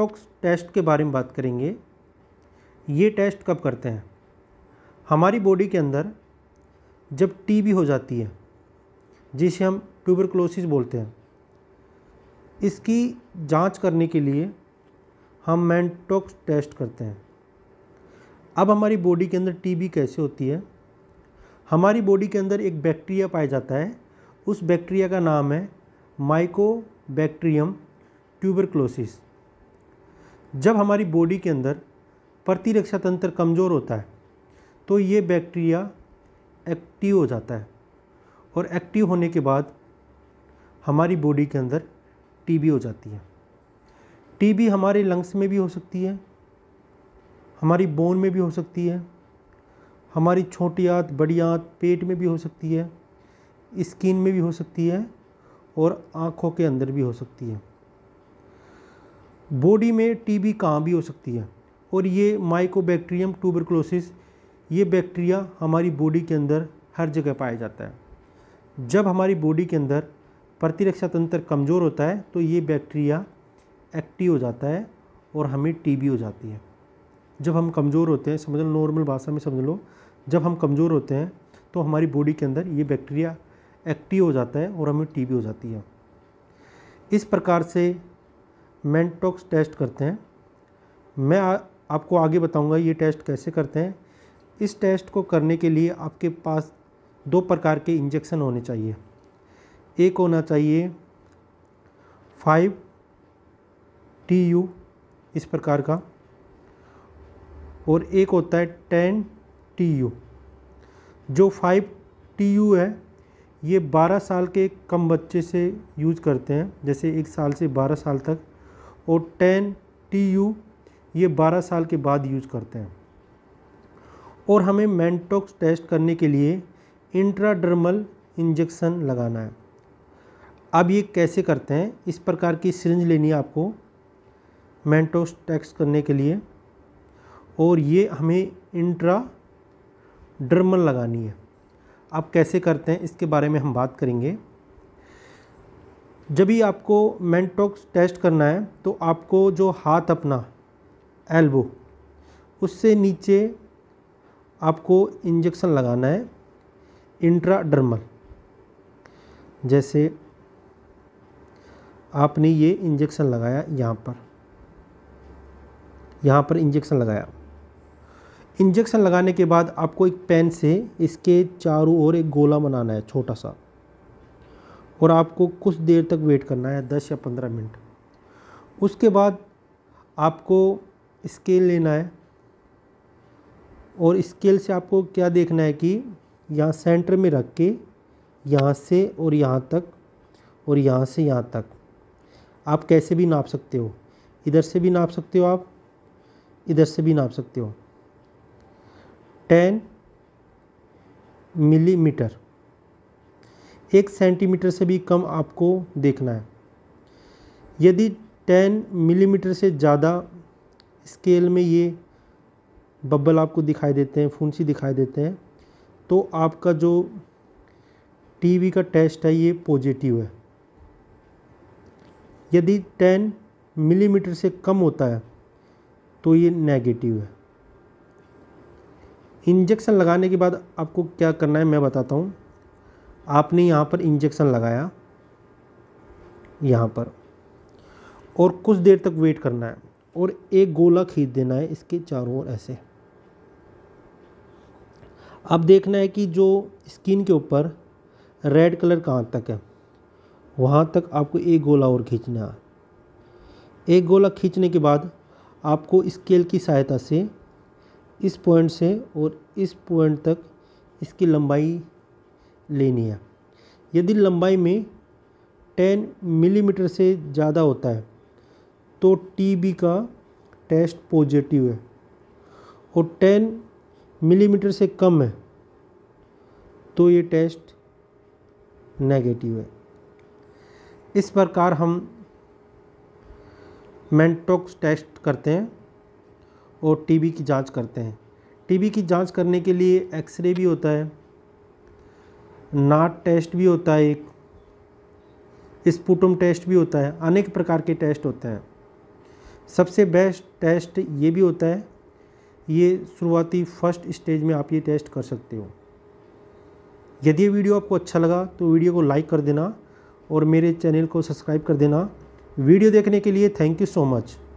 talks test के बारे में बात करेंगे ये टेस्ट कब करते हैं हमारी बॉडी के अंदर जब टीबी हो जाती है जिसे हम ट्यूबरक्लोसिस बोलते हैं इसकी जांच करने के लिए हम मैंटोक्स टेस्ट करते हैं अब हमारी बॉडी के अंदर टीबी कैसे होती है हमारी बॉडी के अंदर एक बैक्टीरिया पाया जाता है उस बैक्टीरिया का नाम है माइको बैक्टीरियम ट्यूबरक्लोसिस जब हमारी बॉडी के अंदर प्रतिरक्षा तंत्र कमज़ोर होता है तो ये बैक्टीरिया एक्टिव हो जाता है और एक्टिव होने के बाद हमारी बॉडी के अंदर टीबी हो जाती है टीबी हमारे लंग्स में भी हो सकती है हमारी बोन में भी हो सकती है हमारी छोटी आँत बड़ी आँत पेट में भी हो सकती है स्किन में भी हो सकती है और आँखों के अंदर भी हो सकती है बॉडी में टीबी कहाँ भी हो सकती है और ये माइकोबैक्टीरियम ट्यूबरकुलोसिस ये बैक्टीरिया हमारी बॉडी के अंदर हर जगह पाया जाता है जब हमारी बॉडी के अंदर प्रतिरक्षा तंत्र कमज़ोर होता है तो ये बैक्टीरिया एक्टिव हो जाता है और हमें टीबी हो जाती है जब हम कमज़ोर होते हैं समझ लो नॉर्मल भाषा में समझ लो जब हम कमज़ोर होते हैं तो हमारी बॉडी के अंदर ये बैक्टीरिया एक्टिव हो जाता है और हमें टीबी हो जाती है इस प्रकार से मैंटोक्स टेस्ट करते हैं मैं आ, आपको आगे बताऊंगा ये टेस्ट कैसे करते हैं इस टेस्ट को करने के लिए आपके पास दो प्रकार के इंजेक्शन होने चाहिए एक होना चाहिए फाइव टी यू इस प्रकार का और एक होता है टेन टी यू जो फाइव टी यू है ये बारह साल के कम बच्चे से यूज करते हैं जैसे एक साल से बारह साल तक और टेन टी यू ये बारह साल के बाद यूज करते हैं और हमें मैंटोक्स टेस्ट करने के लिए इंट्राडर्मल इंजेक्शन लगाना है अब ये कैसे करते हैं इस प्रकार की सिरिंज लेनी है आपको मैंटोक्स टेस्ट करने के लिए और ये हमें इंट्रा ड्रमल लगानी है अब कैसे करते हैं इसके बारे में हम बात करेंगे जब भी आपको मैंटोक्स टेस्ट करना है तो आपको जो हाथ अपना एल्बो उससे नीचे आपको इंजेक्शन लगाना है इंट्राडर्मल जैसे आपने ये इंजेक्शन लगाया यहाँ पर यहाँ पर इंजेक्शन लगाया इंजेक्शन लगाने के बाद आपको एक पेन से इसके चारों ओर एक गोला बनाना है छोटा सा और आपको कुछ देर तक वेट करना है दस या पंद्रह मिनट उसके बाद आपको स्केल लेना है और स्केल से आपको क्या देखना है कि यहाँ सेंटर में रख के यहाँ से और यहाँ तक और यहाँ से यहाँ तक आप कैसे भी नाप सकते हो इधर से भी नाप सकते हो आप इधर से भी नाप सकते हो टेन मिलीमीटर एक सेंटीमीटर से भी कम आपको देखना है यदि टेन मिलीमीटर से ज़्यादा स्केल में ये बबल आपको दिखाई देते हैं फुंसी दिखाई देते हैं तो आपका जो टीवी का टेस्ट है ये पॉजिटिव है यदि 10 मिलीमीटर से कम होता है तो ये नेगेटिव है इंजेक्शन लगाने के बाद आपको क्या करना है मैं बताता हूँ आपने यहाँ पर इंजेक्शन लगाया यहाँ पर और कुछ देर तक वेट करना है और एक गोला खींच देना है इसके चारों ओर ऐसे अब देखना है कि जो स्किन के ऊपर रेड कलर कहाँ तक है वहाँ तक आपको एक गोला और खींचना है एक गोला खींचने के बाद आपको स्केल की सहायता से इस पॉइंट से और इस पॉइंट तक इसकी लंबाई लेनी है यदि लंबाई में 10 मिलीमीटर से ज़्यादा होता है तो टीबी का टेस्ट पॉजिटिव है और 10 मिलीमीटर से कम है तो ये टेस्ट नेगेटिव है इस प्रकार हम मेंटोक्स टेस्ट करते हैं और टीबी की जांच करते हैं टीबी की जांच करने के लिए एक्सरे भी होता है नाट टेस्ट भी होता है एक स्पुटम टेस्ट भी होता है अनेक प्रकार के टेस्ट होते हैं सबसे बेस्ट टेस्ट ये भी होता है ये शुरुआती फर्स्ट स्टेज में आप ये टेस्ट कर सकते हो यदि ये वीडियो आपको अच्छा लगा तो वीडियो को लाइक कर देना और मेरे चैनल को सब्सक्राइब कर देना वीडियो देखने के लिए थैंक यू सो मच